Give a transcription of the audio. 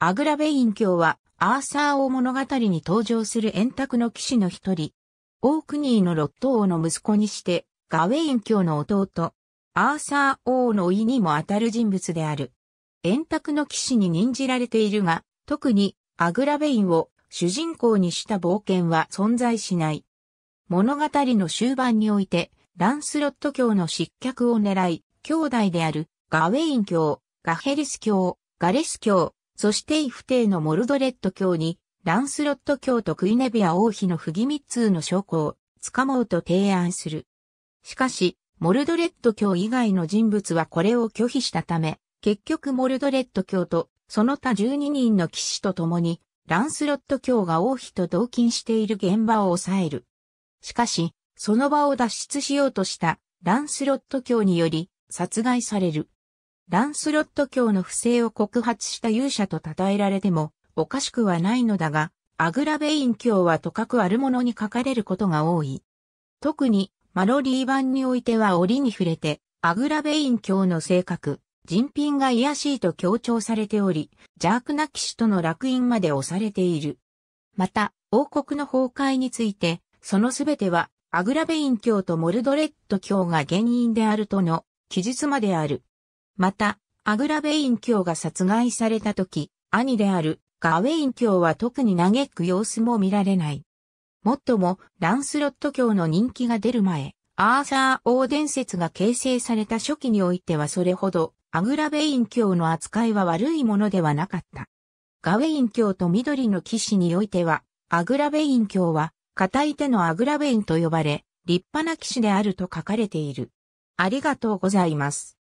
アグラベイン卿は、アーサー王物語に登場する円卓の騎士の一人。オークニーのロット王の息子にして、ガウェイン卿の弟、アーサー王の甥にも当たる人物である。円卓の騎士に任じられているが、特にアグラベインを主人公にした冒険は存在しない。物語の終盤において、ランスロット卿の失脚を狙い、兄弟であるガウェイン卿、ガヘリス卿、ガレス卿、そしてイフテイのモルドレット卿に、ランスロット卿とクイネビア王妃の不義密通の証拠を、掴もうと提案する。しかし、モルドレット卿以外の人物はこれを拒否したため、結局モルドレット卿と、その他12人の騎士と共に、ランスロット卿が王妃と同勤している現場を抑える。しかし、その場を脱出しようとしたランスロット卿により殺害される。ランスロット教の不正を告発した勇者と称えられてもおかしくはないのだが、アグラベイン教はとかくあるものに書かれることが多い。特にマロリー版においては折に触れて、アグラベイン教の性格、人品が癒しいと強調されており、邪悪な騎士との落印まで押されている。また、王国の崩壊について、そのすべては、アグラベイン教とモルドレット教が原因であるとの記述まである。また、アグラ・ベイン卿が殺害された時、兄であるガウェイン卿は特に嘆く様子も見られない。もっとも、ランスロット卿の人気が出る前、アーサー王伝説が形成された初期においてはそれほど、アグラ・ベイン卿の扱いは悪いものではなかった。ガウェイン卿と緑の騎士においては、アグラ・ベイン卿は、片い手のアグラ・ベインと呼ばれ、立派な騎士であると書かれている。ありがとうございます。